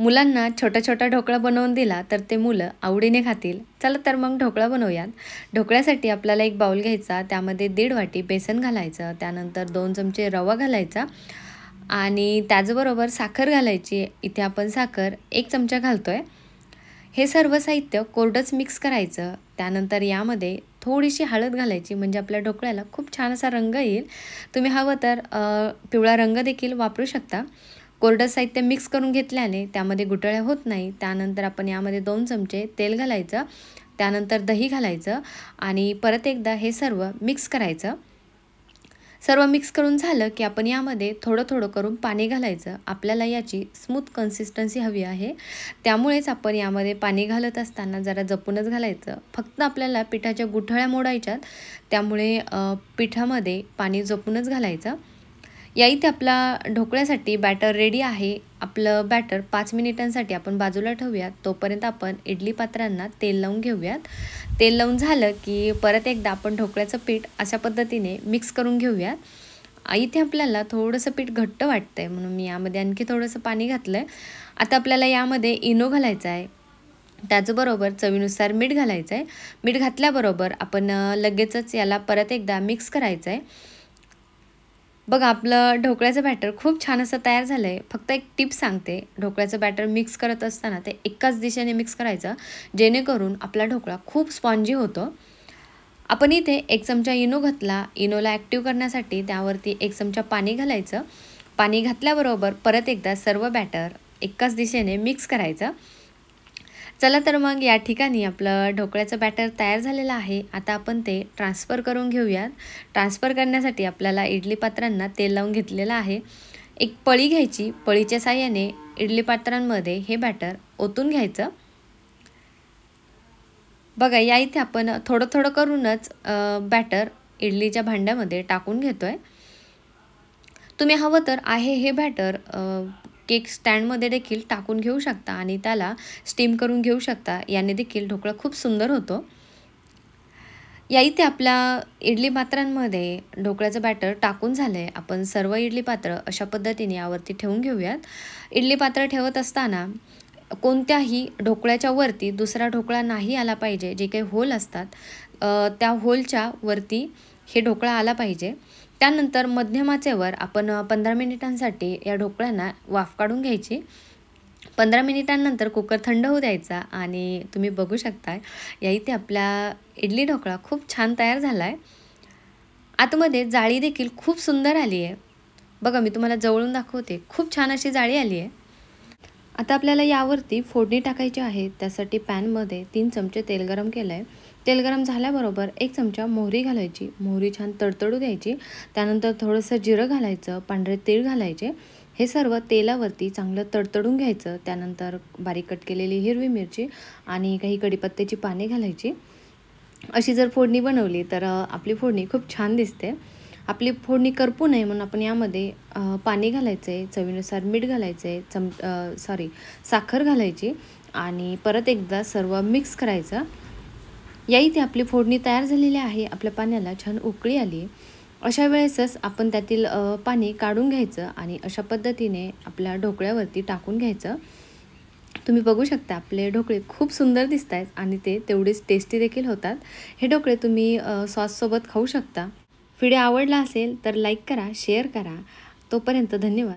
मुलांना छोटा छोटा ढोकळा बनवून दिला तर ते मुलं आवडीने खातील चला तर मग ढोकळा बनवूयात ढोकळ्यासाठी आपल्याला एक बाऊल घ्यायचा त्यामध्ये दीड वाटी बेसन घालायचं त्यानंतर दोन चमचे रवा घालायचा आणि त्याचबरोबर साखर घालायची इथे आपण साखर एक चमचा घालतो आहे हे सर्व साहित्य कोरडंच मिक्स करायचं त्यानंतर यामध्ये थोडीशी हळद घालायची म्हणजे आपल्या ढोकळ्याला खूप छान असा रंग येईल तुम्ही हवं तर पिवळा रंग देखील वापरू शकता कोरडं साहित्य मिक्स करून घेतल्याने त्यामध्ये गुटळ्या होत नाही त्यानंतर आपण यामध्ये दोन चमचे तेल घालायचं त्यानंतर दही घालायचं आणि परत एकदा हे सर्व मिक्स करायचं सर्व मिक्स करून झालं की आपण यामध्ये थोडं थोडं करून पाणी घालायचं आपल्याला याची स्मूथ कन्सिस्टन्सी हवी आहे त्यामुळेच आपण यामध्ये पाणी घालत असताना जरा जपूनच घालायचं फक्त आपल्याला पिठाच्या गुठळ्या मोडायच्यात त्यामुळे पिठामध्ये पाणी जपूनच घालायचं या इथे आपला ढोकळ्यासाठी बॅटर रेडी आहे आपलं बॅटर पाच मिनिटांसाठी आपण बाजूला ठेवूयात तोपर्यंत आपण इडली पात्रांना तेल लावून घेऊयात तेल लावून झालं की परत एकदा आपण ढोकळ्याचं पीठ अशा पद्धतीने मिक्स करून घेऊयात इथे आपल्याला थोडंसं पीठ घट्ट वाटतं आहे म्हणून मी यामध्ये आणखी थोडंसं पाणी घातलं आहे आता आपल्याला यामध्ये इनो घालायचं आहे त्याचबरोबर चवीनुसार मीठ घालायचं आहे मीठ घातल्याबरोबर आपण लगेचच याला परत एकदा मिक्स करायचं आहे बघ आपलं ढोकळ्याचं बॅटर खूप छान असं तयार झालं आहे फक्त एक टिप सांगते ढोकळ्याचं बॅटर मिक्स करत असताना ते एकाच दिशेने मिक्स करायचं जेणेकरून आपला ढोकळा खूप स्पॉन्जी होतो आपण इथे एक चमचा इनो घातला इनोला ॲक्टिव्ह करण्यासाठी त्यावरती एक चमचा पाणी घालायचं पाणी घातल्याबरोबर परत एकदा सर्व बॅटर एकाच दिशेने मिक्स करायचं चला तर मग या ठिकाणी आपलं ढोकळ्याचं बॅटर तयार झालेलं आहे आता आपण ते ट्रान्सफर करून घेऊयात ट्रान्सफर करण्यासाठी आपल्याला इडली पात्रांना तेल लावून घेतलेलं आहे एक पळी घ्यायची पळीच्या साह्याने इडली पात्रांमध्ये हे बॅटर ओतून घ्यायचं बघा या इथे आपण थोडं थोडं करूनच बॅटर इडलीच्या भांड्यामध्ये टाकून घेतो आहे तुम्ही हवं तर आहे हे बॅटर केक स्टँडमध्ये देखील टाकून घेऊ शकता आणि त्याला स्टीम करून घेऊ शकता याने देखील ढोकळा खूप सुंदर होतो या इथे आपल्या इडली पात्रांमध्ये ढोकळ्याचं बॅटर टाकून झालं आहे आपण सर्व इडली पात्र अशा पद्धतीने यावरती ठेवून घेऊयात इडली पात्र ठेवत असताना कोणत्याही ढोकळ्याच्या वरती दुसरा ढोकळा नाही आला पाहिजे जे काही होल असतात त्या होलच्या वरती हे ढोकळा आला पाहिजे त्यानंतर मध्यमाचेवर आपण पंधरा मिनिटांसाठी या ढोकळ्यांना वाफ काढून घ्यायची पंधरा मिनिटांनंतर कुकर थंड होऊ द्यायचा आणि तुम्ही बघू शकता या इथे आपला इडली ढोकळा खूप छान तयार झाला आहे आतमध्ये जाळी देखील खूप सुंदर आली आहे बघा मी तुम्हाला जवळून दाखवते खूप छान अशी जाळी आली आहे आता आपल्याला यावरती फोडणी टाकायची आहे त्यासाठी पॅनमध्ये तीन चमचे तेल गरम केलं आहे तेल गरम झाल्याबरोबर एक चमचा मोहरी घालायची मोहरी छान तडतडू द्यायची त्यानंतर थोडंसं जिरं घालायचं पांढरे तीळ घालायचे हे सर्व तेलावरती चांगलं तडतडून घ्यायचं त्यानंतर बारीक कट केलेली हिरवी मिरची आणि काही कडीपत्त्याची पाने घालायची अशी जर फोडणी बनवली तर आपली फोडणी खूप छान दिसते आपली फोडणी करपू नये म्हणून आपण यामध्ये पाणी घालायचं आहे चवीनुसार मीठ घालायचं आहे चम सॉरी साखर घालायची आणि परत एकदा सर्व मिक्स करायचं या इथे आपली फोडणी तयार झालेली आहे आपल्या पाण्याला छान उकळी आली अशा वेळेसच आपण त्यातील पाणी काढून घ्यायचं आणि अशा पद्धतीने आपल्या ढोकळ्यावरती टाकून घ्यायचं तुम्ही बघू शकता आपले ढोकळे खूप सुंदर दिसत आहेत आणि ते तेवढेच टेस्टी देखील होतात हे ढोकळे तुम्ही सॉससोबत खाऊ शकता व्हिडिओ आवडला असेल तर लाईक करा शेअर करा तोपर्यंत धन्यवाद